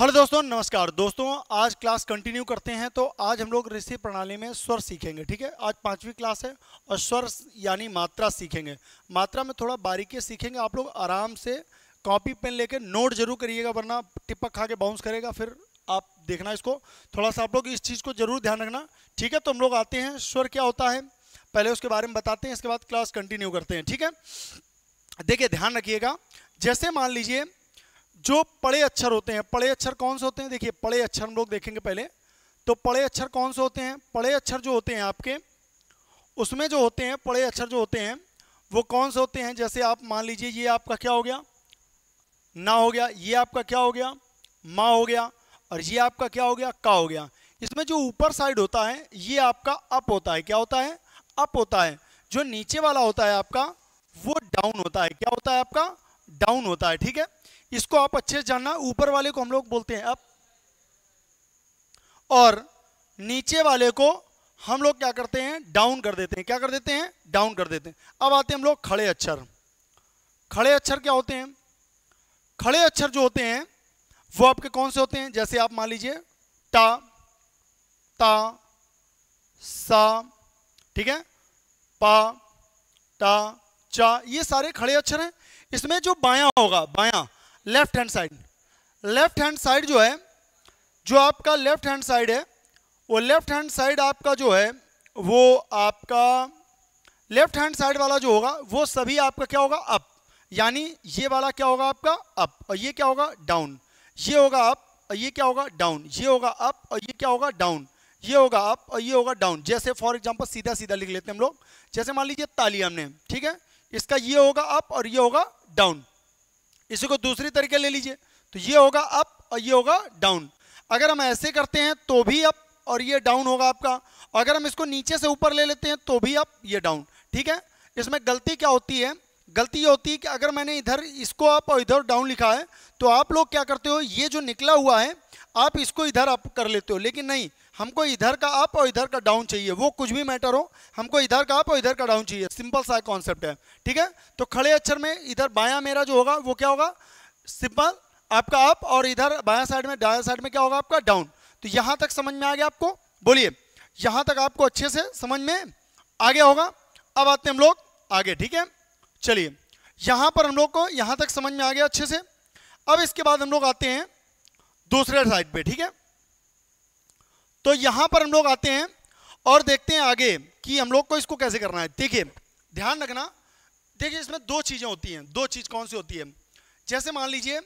hello दोस्तों नमस्कार दोस्तों आज क्लास कंटिन्यू करते हैं तो आज हम लोग ऋषि प्रणाली में स्वर सीखेंगे ठीक है आज पांचवी क्लास है और स्वर यानी मात्रा सीखेंगे मात्रा में थोड़ा बारीकी सीखेंगे आप लोग आराम से कॉपी पेन लेके नोट जरूर करिएगा वरना टिपक खा के बाउंस करेगा फिर आप देखना इसको थोड़ा सा आप लोग इस चीज़ को जरूर ध्यान रखना ठीक है तो हम लोग आते हैं स्वर क्या होता है पहले उसके बारे में बताते हैं इसके बाद क्लास कंटिन्यू करते हैं ठीक है देखिए ध्यान रखिएगा जैसे मान लीजिए जो पड़े अक्षर होते हैं पड़े अक्षर कौन से होते हैं देखिए पड़े अक्षर हम लोग देखेंगे पहले तो पड़े अक्षर कौन से होते हैं पड़े अक्षर जो होते हैं आपके उसमें जो होते हैं पड़े अक्षर जो होते हैं वो कौन से होते हैं जैसे आप मान लीजिए ये आपका क्या हो गया ना हो गया ये आपका क्या हो गया माँ हो गया और ये आपका क्या हो गया का हो गया इसमें जो ऊपर साइड होता है ये आपका अप होता है क्या होता है अप होता है जो नीचे वाला होता है आपका वो डाउन होता है क्या होता है आपका डाउन होता है ठीक है इसको आप अच्छे से जानना ऊपर वाले को हम लोग बोलते हैं अब और नीचे वाले को हम लोग क्या करते हैं डाउन कर देते हैं क्या कर देते हैं डाउन कर देते हैं अब आते हैं हम लोग खड़े अक्षर खड़े अक्षर क्या होते हैं खड़े अक्षर जो होते हैं वो आपके कौन से होते हैं जैसे आप मान लीजिए टा ता सा ठीक है पा टा चा ये सारे खड़े अक्षर हैं इसमें जो बायां होगा बायां left hand side left hand side जो है जो आपका लेफ्ट हैंड साइड है वो लेफ्ट हैंड साइड आपका जो है वो आपका लेफ्ट हैंड साइड वाला जो होगा वो सभी आपका क्या होगा अप यानी ये वाला क्या होगा आपका अप और ये क्या होगा डाउन ये होगा अप और ये क्या होगा डाउन ये होगा अप और ये क्या होगा डाउन ये होगा अप और ये होगा डाउन जैसे फॉर एग्जाम्पल सीधा सीधा लिख लेते हैं हम लोग जैसे मान लीजिए ताली हमने ठीक है इसका ये होगा अप और ये होगा डाउन इसी को दूसरी तरीके ले लीजिए तो ये होगा अप और ये होगा डाउन अगर हम ऐसे करते हैं तो भी अप और ये डाउन होगा आपका अगर हम इसको नीचे से ऊपर ले लेते हैं तो भी अप ये डाउन ठीक है इसमें गलती क्या होती है गलती ये होती है कि अगर मैंने इधर इसको अप और इधर डाउन लिखा है तो आप लोग क्या करते हो ये जो निकला हुआ है आप इसको इधर अप कर लेते हो लेकिन नहीं हमको इधर का अप और इधर का डाउन चाहिए वो कुछ भी मैटर हो हमको इधर का अप और इधर का डाउन चाहिए सिंपल सा कॉन्सेप्ट है ठीक है तो खड़े अक्षर में इधर बायां मेरा जो होगा वो क्या होगा सिंपल आपका अप और इधर बायां साइड में डाया साइड में क्या होगा आपका डाउन तो यहां तक समझ में आ गया आपको बोलिए यहां तक आपको अच्छे से समझ में आ गया होगा अब आते हैं हम लोग आगे ठीक है चलिए यहां पर हम लोग को यहां तक समझ में आ गया अच्छे से अब इसके बाद हम लोग आते हैं दूसरे साइड पे ठीक है तो यहां पर हम लोग आते हैं और देखते हैं आगे कि हम लोग को इसको कैसे करना है देखिए ध्यान रखना देखिए इसमें दो चीजें होती हैं दो चीज कौन सी होती है जैसे मान लीजिए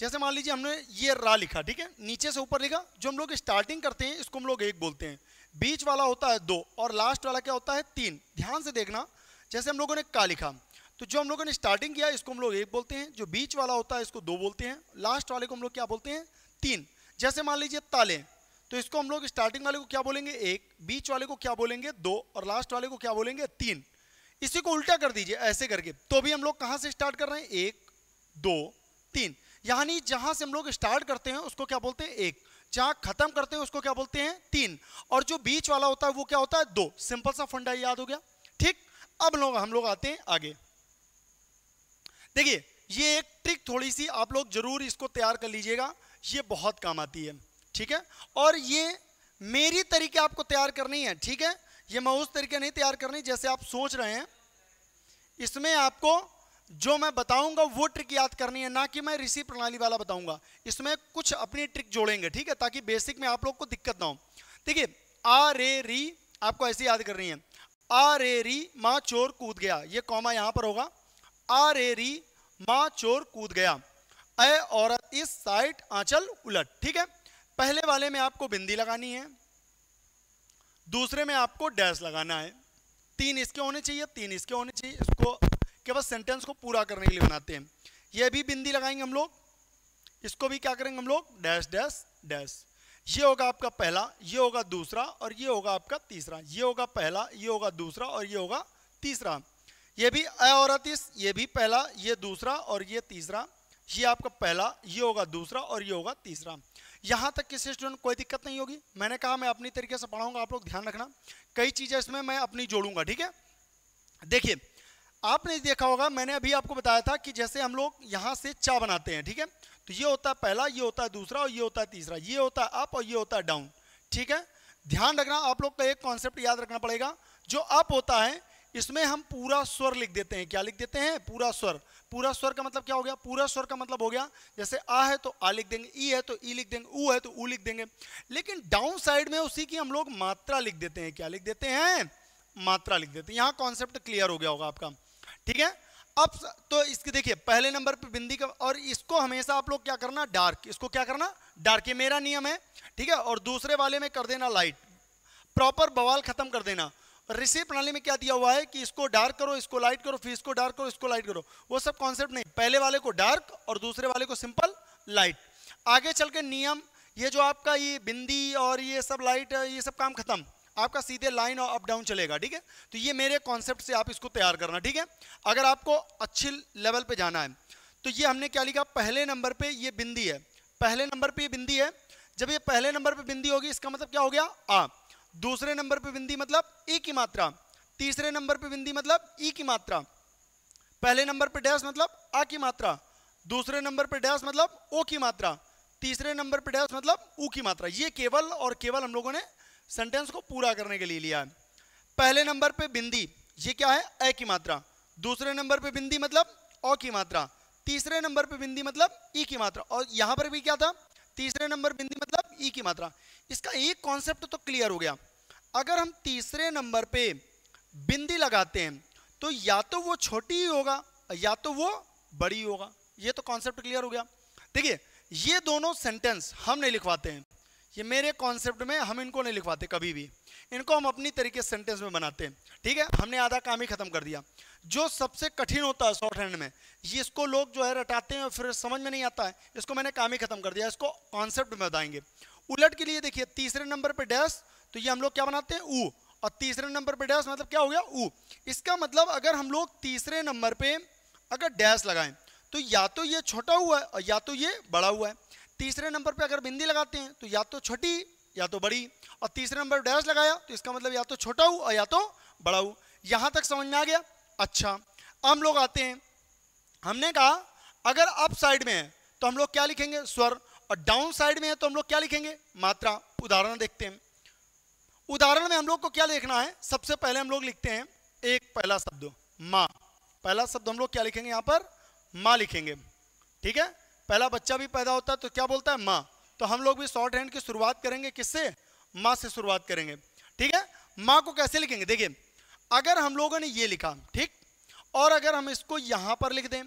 जैसे मान लीजिए हमने ये रा लिखा ठीक है नीचे से ऊपर लिखा जो हम लोग स्टार्टिंग करते हैं इसको हम लोग एक बोलते हैं बीच वाला होता है दो और लास्ट वाला क्या होता है तीन ध्यान से देखना जैसे हम लोगों ने का लिखा तो जो हम लोगों ने स्टार्टिंग किया इसको हम लोग एक बोलते हैं जो बीच वाला होता है इसको दो बोलते हैं लास्ट वाले को हम लोग क्या बोलते हैं तीन जैसे मान लीजिए ताले तो इसको हम लोग स्टार्टिंग वाले को क्या बोलेंगे एक बीच वाले को क्या बोलेंगे दो और लास्ट वाले को क्या बोलेंगे तीन इसी को उल्टा कर दीजिए ऐसे करके तो भी हम लोग कहाँ से स्टार्ट कर रहे हैं एक दो तीन यानी जहां से हम लोग स्टार्ट करते हैं उसको क्या बोलते हैं एक जहां खत्म करते हैं उसको क्या बोलते हैं तीन और जो बीच वाला होता है वो क्या होता है दो सिंपल सा फंडा याद हो गया ठीक अब लोग हम लोग आते हैं आगे देखिए ये एक ट्रिक थोड़ी सी आप लोग जरूर इसको तैयार कर लीजिएगा ये बहुत काम आती है ठीक है और ये मेरी तरीके आपको तैयार करनी है ठीक है ये मैं उस तरीके नहीं तैयार करनी जैसे आप सोच रहे हैं इसमें आपको जो मैं बताऊंगा वो ट्रिक याद करनी है ना कि मैं ऋषि प्रणाली वाला बताऊंगा इसमें कुछ अपनी ट्रिक जोड़ेंगे ठीक है ताकि बेसिक में आप लोग को दिक्कत ना हो ठीक है आ रे री आपको ऐसे याद करनी है आ रे री माँ चोर कूद गया ये कौमा यहाँ पर होगा आ रे री माँ चोर कूद गया ए औरत इस साइड आंचल उलट ठीक है पहले वाले में आपको बिंदी लगानी है दूसरे में आपको डैश लगाना है तीन इसके होने चाहिए तीन इसके होने चाहिए इसको केवल सेंटेंस को पूरा करने के लिए बनाते हैं ये भी बिंदी लगाएंगे हम लोग इसको भी क्या करेंगे हम लोग डैश डैश डैश ये होगा आपका पहला ये होगा दूसरा और ये होगा आपका तीसरा ये होगा पहला ये होगा दूसरा और ये होगा तीसरा ये भी अ और ये भी पहला ये दूसरा और ये तीसरा ये आपका पहला ये होगा दूसरा और ये होगा तीसरा यहाँ तक किसी स्टूडेंट कोई दिक्कत नहीं होगी मैंने कहा मैं अपनी तरीके से पढ़ाऊंगा आप लोग ध्यान रखना कई चीज़ें इसमें मैं अपनी जोड़ूंगा ठीक है देखिए आपने देखा होगा मैंने अभी आपको बताया था कि जैसे हम लोग यहाँ से चा बनाते हैं ठीक है तो ये होता है पहला ये होता है दूसरा और ये होता है तीसरा ये होता है अप और ये होता है डाउन ठीक है ध्यान रखना आप लोग का एक कॉन्सेप्ट याद रखना पड़ेगा जो अप होता है इसमें हम पूरा स्वर लिख देते हैं क्या लिख देते हैं पूरा स्वर पूरा स्वर का मतलब क्या हो गया पूरा स्वर का मतलब हो गया जैसे आ है तो आ लिख देंगे ई है तो ई लिख देंगे ऊ है तो ऊ लिख देंगे लेकिन डाउन साइड में उसी की हम लोग मात्रा लिख देते हैं क्या लिख देते हैं मात्रा लिख देते हैं यहाँ कॉन्सेप्ट क्लियर हो गया होगा आपका ठीक है अब तो इसके देखिए पहले नंबर पे बिंदी का और इसको हमेशा आप लोग क्या करना डार्क इसको क्या करना डार्क ये मेरा नियम है ठीक है और दूसरे वाले में कर देना लाइट प्रॉपर बवाल खत्म कर देना रिसीव प्रणाली में क्या दिया हुआ है कि इसको डार्क करो इसको लाइट करो फिर इसको डार्क करो इसको लाइट करो वो सब कॉन्सेप्ट नहीं पहले वाले को डार्क और दूसरे वाले को सिंपल लाइट आगे चल के नियम ये जो आपका ये बिंदी और ये सब लाइट ये सब काम खत्म आपका सीधे लाइन और अप डाउन चलेगा ठीक है तो ये मेरे कॉन्सेप्ट से आप इसको तैयार करना ठीक है अगर आपको अच्छे लेवल पे जाना है तो ये हमने क्या लिखा पहले नंबर पे ये बिंदी है पहले नंबर पे ये बिंदी है जब ये पहले नंबर पे बिंदी होगी इसका मतलब क्या हो गया आ दूसरे नंबर पे बिंदी मतलब ई e की मात्रा तीसरे नंबर पे बिंदी मतलब ई e की मात्रा पहले नंबर पे डैश मतलब आ की मात्रा दूसरे नंबर पे डैश मतलब ओ की मात्रा तीसरे नंबर पे डैश मतलब ऊ की मात्रा ये केवल और केवल हम लोगों ने सेंटेंस को पूरा करने के लिए लिया है पहले नंबर पे बिंदी ये क्या है ए की मात्रा दूसरे नंबर पे बिंदी मतलब ओ की मात्रा तीसरे नंबर पे बिंदी मतलब ई e की मात्रा और यहां पर भी क्या था तीसरे नंबर बिंदी मतलब ई की मात्रा इसका एक कॉन्सेप्ट तो क्लियर हो गया अगर हम तीसरे नंबर पे बिंदी लगाते हैं तो या तो वो छोटी ही होगा या तो वो बड़ी होगा ये तो कॉन्सेप्ट क्लियर हो गया देखिए ये दोनों सेंटेंस हम नहीं लिखवाते हैं ये मेरे कॉन्सेप्ट में हम इनको नहीं लिखवाते कभी भी इनको हम अपनी तरीके से सेंटेंस में बनाते हैं ठीक है हमने आधा काम ही खत्म कर दिया जो सबसे कठिन होता है शॉर्ट हैंड में ये इसको लोग जो है रटाते हैं और फिर समझ में नहीं आता है इसको मैंने काम ही खत्म कर दिया इसको कॉन्सेप्ट में बताएंगे उलट के लिए देखिए तीसरे नंबर पर डैश तो ये हम लोग क्या बनाते हैं ऊ और तीसरे नंबर पर डैश मतलब क्या हो गया ऊ इसका मतलब अगर हम लोग तीसरे नंबर पर अगर डैश लगाएं तो या तो ये छोटा हुआ है और या तो ये बड़ा हुआ है तीसरे नंबर पे अगर बिंदी लगाते हैं तो या तो छोटी या तो बड़ी और तीसरे नंबर डैश लगाया तो इसका मतलब या तो छोटा हो या तो बड़ा हो यहाँ तक समझ में आ गया अच्छा हम लोग आते हैं हमने कहा अगर अप साइड में है तो हम लोग क्या लिखेंगे स्वर और डाउन साइड में है तो हम लोग क्या लिखेंगे मात्रा उदाहरण देखते हैं उदाहरण में हम लोग को क्या लिखना है सबसे पहले हम लोग लिखते हैं एक पहला शब्द माँ पहला शब्द हम लोग क्या लिखेंगे यहां पर माँ लिखेंगे ठीक है पहला बच्चा भी पैदा होता है तो क्या बोलता है माँ तो हम लोग भी शॉर्ट हैंड की शुरुआत करेंगे किससे माँ से शुरुआत करेंगे ठीक है माँ को कैसे लिखेंगे देखिए अगर हम लोगों ने ये लिखा ठीक और अगर हम इसको यहाँ पर लिख दें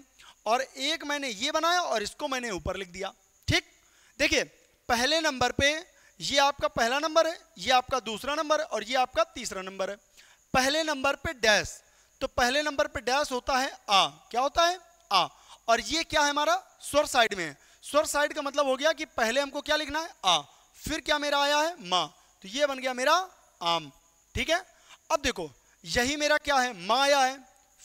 और एक मैंने ये बनाया और इसको मैंने ऊपर लिख दिया ठीक देखिए पहले नंबर पे ये आपका पहला नंबर है ये आपका दूसरा नंबर है और ये आपका तीसरा नंबर है पहले नंबर पे डैश तो पहले नंबर पे डैश होता है आ क्या होता है आ और ये क्या है हमारा स्वर साइड में स्वर साइड का मतलब हो गया कि पहले हमको क्या लिखना है आ फिर क्या मेरा आया है माँ तो ये बन गया मेरा आम ठीक है अब देखो यही मेरा क्या है माँ आया है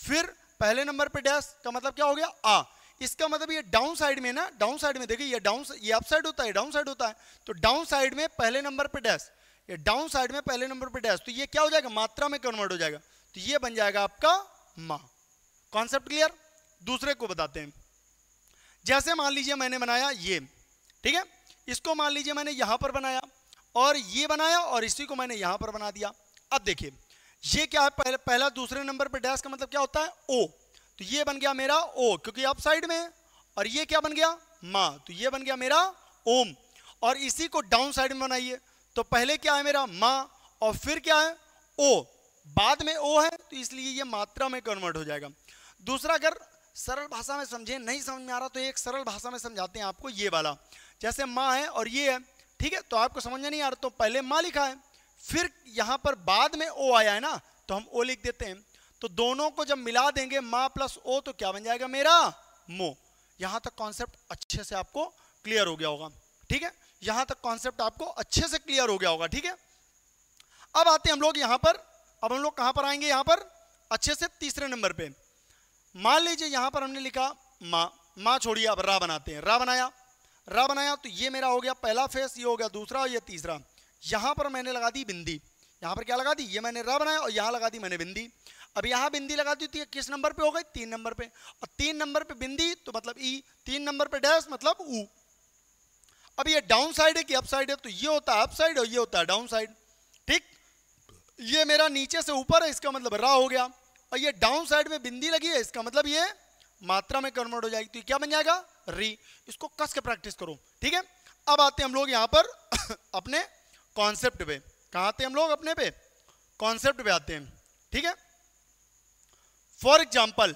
फिर पहले नंबर पे डैश का मतलब क्या हो गया आ इसका मतलब ये डाउन साइड में ना डाउन साइड में देखिए ये डाउन ये अप साइड होता है डाउन साइड होता है तो डाउन साइड में पहले नंबर पे डैश ये डाउन साइड में पहले नंबर पे डैश तो ये क्या हो जाएगा मात्रा में कन्वर्ट हो जाएगा तो ये बन जाएगा आपका मा कॉन्सेप्ट क्लियर दूसरे को बताते हैं जैसे मान लीजिए मैंने बनाया ये ठीक है इसको मान लीजिए मैंने यहां पर बनाया और ये बनाया और इसी को मैंने यहां पर बना दिया अब देखिए ये क्या है पहले, पहला दूसरे नंबर पर डैश का मतलब क्या होता है ओ तो ये बन गया मेरा ओ क्योंकि आप साइड में और ये क्या बन गया माँ तो ये बन गया मेरा ओम और इसी को डाउन साइड में बनाइए तो पहले क्या है मेरा माँ और फिर क्या है ओ बाद में ओ है तो इसलिए ये मात्रा में कन्वर्ट हो जाएगा दूसरा अगर सरल भाषा में समझे नहीं समझ में आ रहा तो एक सरल भाषा में समझाते हैं आपको ये वाला जैसे माँ है और ये है ठीक है तो आपको समझ में नहीं आ रहा तो पहले माँ लिखा है फिर यहाँ पर बाद में ओ आया है ना तो हम ओ लिख देते हैं तो दोनों को जब मिला देंगे माँ प्लस ओ तो क्या बन जाएगा मेरा मो यहाँ तक कॉन्सेप्ट अच्छे से आपको क्लियर हो गया होगा ठीक है यहाँ तक कॉन्सेप्ट आपको अच्छे से क्लियर हो गया होगा ठीक है अब आते हैं हम लोग यहाँ पर अब हम लोग कहाँ पर आएंगे यहाँ पर अच्छे से तीसरे नंबर पर मान लीजिए यहां पर हमने लिखा मां मा छोड़िए अब रा बनाते हैं रा बनाया रा बनाया तो ये मेरा हो गया पहला फेस ये हो गया दूसरा और ये तीसरा यहां पर मैंने लगा दी बिंदी यहां पर क्या लगा दी ये मैंने रा बनाया और यहां लगा दी मैंने बिंदी अब यहां बिंदी लगा दी थी तो किस नंबर पे हो गई तीन नंबर पे और तीन नंबर पे बिंदी तो मतलब ई तीन नंबर पे डैश मतलब ऊ अब ये डाउन साइड है कि अप साइड है तो ये होता है अप साइड और ये होता है डाउन साइड ठीक ये मेरा नीचे से ऊपर है इसका मतलब रा हो गया और ये डाउन साइड में बिंदी लगी है इसका मतलब ये मात्रा में कन्वर्ट हो जाएगी तो क्या बन जाएगा री इसको कस के प्रैक्टिस करो ठीक है अब आते हैं हम लोग यहाँ पर अपने कॉन्सेप्ट पे कहा आते हैं हम लोग अपने पे कॉन्सेप्ट पे आते हैं ठीक है फॉर एग्जाम्पल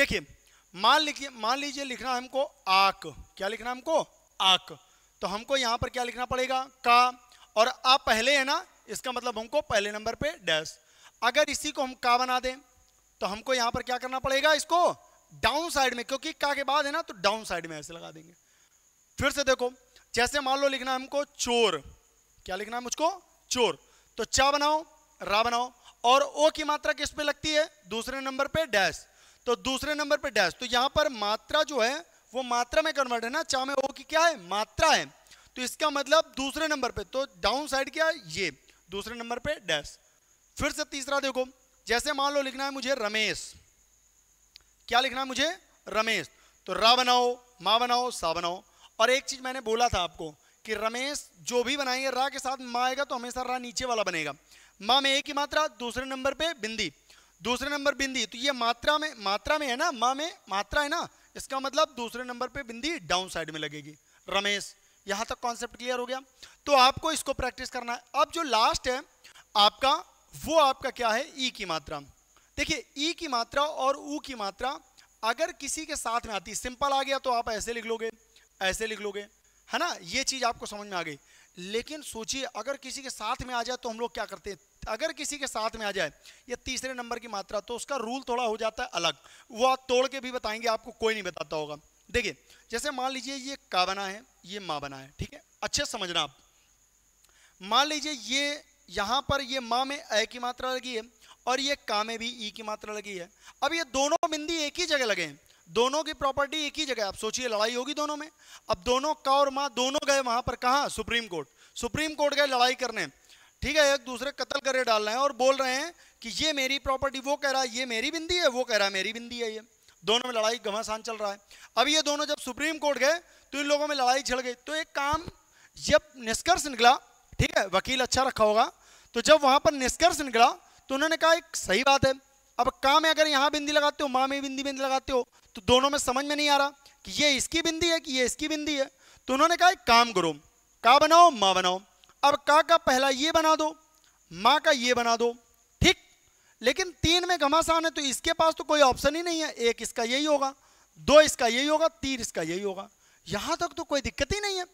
देखिए मान लिखिए मान लीजिए लिखना हमको आक क्या लिखना हमको आक तो हमको यहां पर क्या लिखना पड़ेगा का और आ पहले है ना इसका मतलब हमको पहले नंबर पे डैश अगर इसी को हम का बना दें तो हमको यहां पर क्या करना पड़ेगा इसको डाउन साइड में क्योंकि का के बाद है ना तो डाउन साइड में ऐसे लगा देंगे फिर से देखो जैसे मान लो लिखना हमको चोर क्या लिखना है मुझको चोर तो चा बनाओ रा बनाओ और ओ की मात्रा किस पे लगती है दूसरे नंबर पे डैश तो दूसरे नंबर पे डैश तो यहां पर मात्रा जो है वो मात्रा में कन्वर्ट है ना चा में ओ की क्या है मात्रा है तो इसका मतलब दूसरे नंबर पे तो डाउन साइड क्या है ये दूसरे नंबर पे डैश फिर से तीसरा देखो जैसे मान लो लिखना है मुझे रमेश क्या लिखना है मुझे रमेश तो रा बनाओ माँ बनाओ सा बनाओ और एक चीज मैंने बोला था आपको कि रमेश जो भी बनाएंगे रा के साथ माँ आएगा तो हमेशा रा नीचे वाला बनेगा माँ में एक ही मात्रा दूसरे नंबर पे बिंदी दूसरे नंबर बिंदी तो ये मात्रा में मात्रा में है ना माँ में मात्रा है ना इसका मतलब दूसरे नंबर पे बिंदी डाउन साइड में लगेगी रमेश यहां तक कॉन्सेप्ट क्लियर हो गया तो आपको इसको प्रैक्टिस करना है अब जो लास्ट है आपका वो आपका क्या है ई की मात्रा देखिए ई की मात्रा और ऊ की मात्रा अगर किसी के साथ में आती सिंपल आ गया तो आप ऐसे लिख लोगे ऐसे लिख लोगे है ना ये चीज़ आपको समझ में आ गई लेकिन सोचिए अगर किसी के साथ में आ जाए तो हम लोग क्या करते हैं अगर किसी के साथ में आ जाए या तीसरे नंबर की मात्रा तो उसका रूल थोड़ा हो जाता है अलग वो आप तोड़ के भी बताएंगे आपको कोई नहीं बताता होगा देखिए जैसे मान लीजिए ये का बना है ये माँ बना है ठीक है अच्छे समझना आप मान लीजिए ये यहाँ पर ये माँ में ए की मात्रा लगी है और ये का में भी ई की मात्रा लगी है अब ये दोनों बिंदी एक ही जगह लगे हैं दोनों की प्रॉपर्टी एक ही जगह आप सोचिए लड़ाई होगी दोनों में अब दोनों का और माँ दोनों गए वहां पर कहा सुप्रीम कोर्ट सुप्रीम कोर्ट गए लड़ाई करने ठीक है एक दूसरे कत्ल करे डाल रहे हैं और बोल रहे हैं कि ये मेरी प्रॉपर्टी वो कह रहा है ये मेरी बिंदी है वो कह रहा है मेरी बिंदी है ये दोनों में लड़ाई घमासान चल रहा है अब ये दोनों जब सुप्रीम कोर्ट गए तो इन लोगों में लड़ाई छिड़ गई तो एक काम जब निष्कर्ष निकला ठीक है वकील अच्छा रखा होगा तो जब वहां पर निष्कर्ष निकला तो उन्होंने कहा एक सही बात है अब काम है अगर यहाँ बिंदी लगाते हो माँ में बिंदी बिंदी लगाते हो तो दोनों में समझ में नहीं आ रहा कि ये इसकी बिंदी है कि ये इसकी बिंदी है तो उन्होंने कहा एक काम करो का बनाओ माँ बनाओ अब का का पहला ये बना दो माँ का ये बना दो ठीक लेकिन तीन में घमासान है तो इसके पास तो कोई ऑप्शन ही नहीं है एक इसका यही होगा दो इसका यही होगा तीन इसका यही होगा यहां तक तो कोई दिक्कत ही नहीं है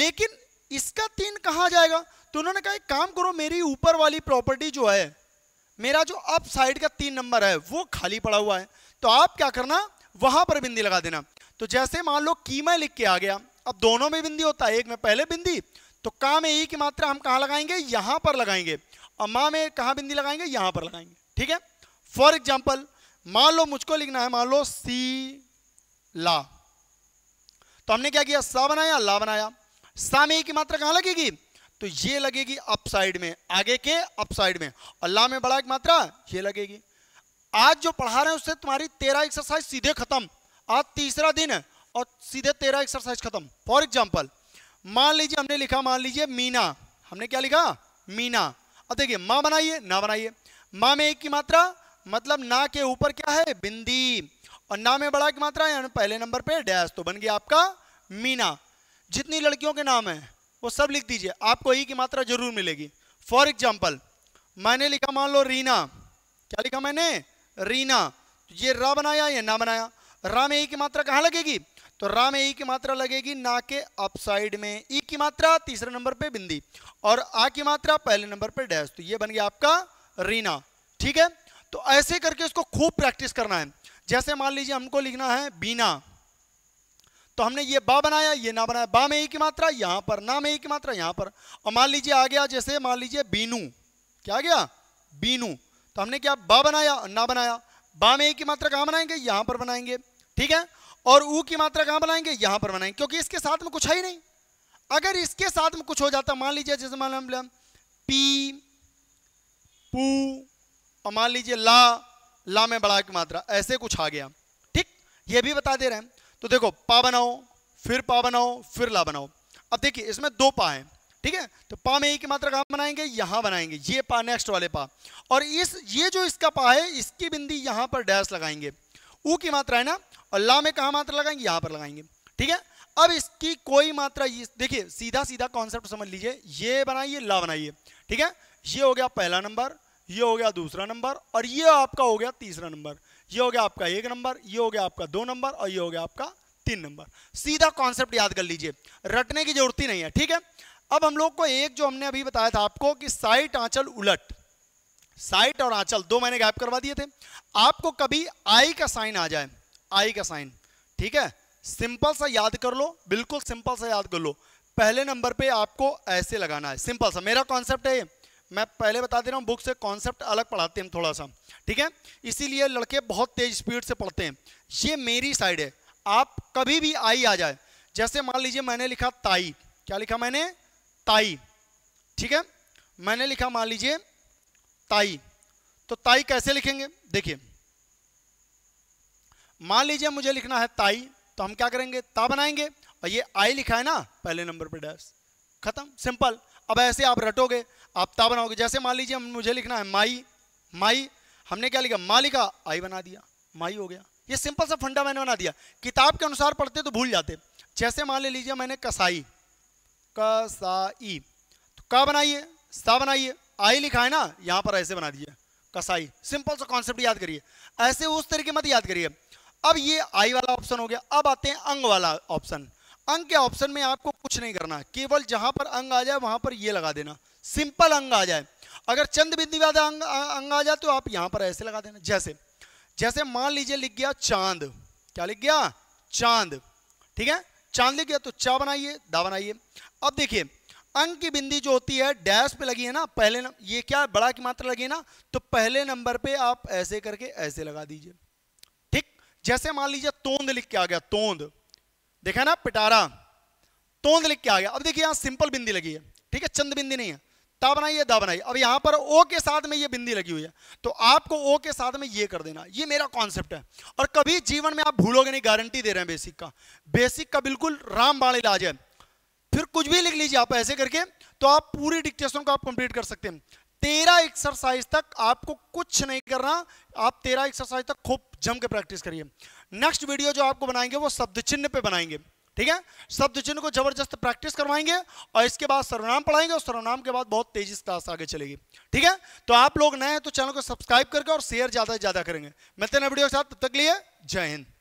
लेकिन इसका तीन कहाँ जाएगा तो उन्होंने कहा काम करो मेरी ऊपर वाली प्रॉपर्टी जो है मेरा जो अप साइड का तीन नंबर है वो खाली पड़ा हुआ है तो आप क्या करना वहां पर बिंदी लगा देना तो जैसे मान लो की मैं लिख के आ गया अब दोनों में बिंदी होता है एक में पहले बिंदी तो का में ई की मात्रा हम कहाँ लगाएंगे यहां पर लगाएंगे और माँ में कहा बिंदी लगाएंगे यहां पर लगाएंगे ठीक है फॉर एग्जाम्पल मान लो मुझको लिखना है मान लो सी ला तो हमने क्या किया सा बनाया ला बनाया सामे की मात्रा कहां लगेगी तो ये लगेगी अपसाइड में आगे के अपसाइड में और ला में बड़ा एक मात्रा ये लगेगी आज जो पढ़ा रहे हैं उससे तुम्हारी तेरह एक्सरसाइज सीधे खत्म आज तीसरा दिन है और सीधे तेरह एक्सरसाइज खत्म फॉर एग्जाम्पल मान लीजिए हमने लिखा मान लीजिए मीना हमने क्या लिखा मीना अब देखिए माँ बनाइए ना बनाइए माँ में एक की मात्रा मतलब ना के ऊपर क्या है बिंदी और ना में बड़ा की मात्रा है पहले नंबर पे डैश तो बन गया आपका मीना जितनी लड़कियों के नाम हैं वो सब लिख दीजिए आपको ई e की मात्रा जरूर मिलेगी फॉर एग्जाम्पल मैंने लिखा मान लो रीना क्या लिखा मैंने रीना तो ये रा बनाया या ना बनाया रा में ई e की मात्रा कहाँ लगेगी तो रा में ई e की मात्रा लगेगी ना के अपसाइड में ई की मात्रा तीसरे नंबर पे बिंदी और आ की मात्रा पहले नंबर पे डैश तो ये बन गया आपका रीना ठीक है तो ऐसे करके उसको खूब प्रैक्टिस करना है जैसे मान लीजिए हमको लिखना है बीना तो हमने ये बा बनाया ये ना बनाया बा में एक ही मात्रा यहां पर ना में एक ही मात्रा यहां पर और मान लीजिए आ गया जैसे मान लीजिए बीनू क्या आ गया बीनू तो हमने क्या बा बनाया ना बनाया बा में एक की मात्रा कहां बनाएंगे यहां पर बनाएंगे ठीक है और ऊ की मात्रा कहां बनाएंगे यहां पर बनाएंगे क्योंकि इसके साथ में कुछ है ही नहीं अगर इसके साथ में कुछ हो जाता मान लीजिए जैसे मान लिया पी पू और मान लीजिए ला ला में बड़ा की मात्रा ऐसे कुछ आ गया ठीक ये भी बता दे रहे हैं तो देखो पा बनाओ फिर पा बनाओ फिर ला बनाओ अब देखिए इसमें दो पा है ठीक है तो पा में एक मात्रा कहाँ बनाएंगे यहां बनाएंगे ये पा नेक्स्ट वाले पा और इस ये जो इसका पा है इसकी बिंदी यहां पर डैश लगाएंगे ऊ की मात्रा है ना और ला में कहा मात्रा लगाएंगे यहां पर लगाएंगे ठीक है अब इसकी कोई मात्रा देखिए सीधा सीधा कॉन्सेप्ट समझ लीजिए ये बनाइए ला बनाइए ठीक है ये हो गया पहला नंबर ये हो गया दूसरा नंबर और ये आपका हो गया तीसरा नंबर ये हो गया आपका एक नंबर ये हो गया आपका दो नंबर और ये हो गया आपका तीन नंबर सीधा कॉन्सेप्ट याद कर लीजिए रटने की जरूरत ही नहीं है ठीक है अब हम लोग को एक जो हमने अभी बताया था आपको कि साइट आंचल उलट साइट और आंचल दो मैंने गैप करवा दिए थे आपको कभी आई का साइन आ जाए आई का साइन ठीक है सिंपल सा याद कर लो बिल्कुल सिंपल सा याद कर लो पहले नंबर पे आपको ऐसे लगाना है सिंपल सा मेरा कॉन्सेप्ट है ये मैं पहले बता दे रहा हूँ बुक से कॉन्सेप्ट अलग पढ़ाते हैं थोड़ा सा ठीक है इसीलिए लड़के बहुत तेज स्पीड से पढ़ते हैं ये मेरी साइड है आप कभी भी आई आ जाए जैसे मान लीजिए मैंने लिखा ताई क्या लिखा मैंने ताई ठीक है मैंने लिखा मान लीजिए ताई तो ताई कैसे लिखेंगे देखिए मान लीजिए मुझे लिखना है ताई तो हम क्या करेंगे ता बनाएंगे और ये आई लिखा है ना पहले नंबर पर डैश खत्म सिंपल अब ऐसे आप रटोगे आप ता बनाओगे जैसे मान लीजिए मुझे लिखना है माई माई हमने क्या लिखा मालिका आई बना दिया माई हो गया ये सिंपल सा फंडा मैंने बना दिया किताब के अनुसार पढ़ते तो भूल जाते जैसे मान ले लीजिए मैंने कसाई कसाई तो का बनाइए सा बनाइए आई लिखा है ना यहाँ पर ऐसे बना दिए कसाई सिंपल सा कॉन्सेप्ट याद करिए ऐसे उस तरीके मत याद करिए अब ये आई वाला ऑप्शन हो गया अब आते हैं अंग वाला ऑप्शन अंग के ऑप्शन में आपको कुछ नहीं करना है केवल जहां पर अंग आ जाए वहां पर ये लगा देना सिंपल अंग आ जाए अगर चंद बिंदी वाला अंग अंग आ जाए तो आप यहां पर ऐसे लगा देना जैसे जैसे मान लीजिए लिख गया चांद क्या लिख गया चांद ठीक है चांद लिख गया तो चा बनाइए दा बनाइए अब देखिए अंग की बिंदी जो होती है डैश पे लगी है ना पहले न, ये क्या बड़ा की मात्रा लगी है ना तो पहले नंबर पे आप ऐसे करके ऐसे लगा दीजिए ठीक जैसे मान लीजिए तोंद लिख के आ गया तोंद देखा ना पिटारा तोंद लिख के आ गया अब देखिए यहाँ सिंपल बिंदी लगी है ठीक है चंद बिंदी नहीं है ता बनाइए दा बनाइए अब यहाँ पर ओ के साथ में ये बिंदी लगी हुई है तो आपको ओ के साथ में ये कर देना ये मेरा कॉन्सेप्ट है और कभी जीवन में आप भूलोगे नहीं गारंटी दे रहे हैं बेसिक का बेसिक का बिल्कुल रामबाण इलाज है फिर कुछ भी लिख लीजिए आप ऐसे करके तो आप पूरी डिक्टेशन को आप कंप्लीट कर सकते हैं तेरह एक्सरसाइज तक आपको कुछ नहीं करना आप तेरह एक्सरसाइज तक खूब जम के प्रैक्टिस करिए नेक्स्ट वीडियो जो आपको बनाएंगे वो शब्द चिन्ह पे बनाएंगे ठीक है शब्द चिन्ह को जबरदस्त प्रैक्टिस करवाएंगे और इसके बाद सर्वनाम पढ़ाएंगे और सर्वनाम के बाद बहुत तेजी से क्लास आगे चलेगी ठीक है तो आप लोग नए हैं तो चैनल को सब्सक्राइब करके और शेयर ज्यादा से ज्यादा करेंगे मिलते हैं वीडियो के साथ तब तक लिए जय हिंद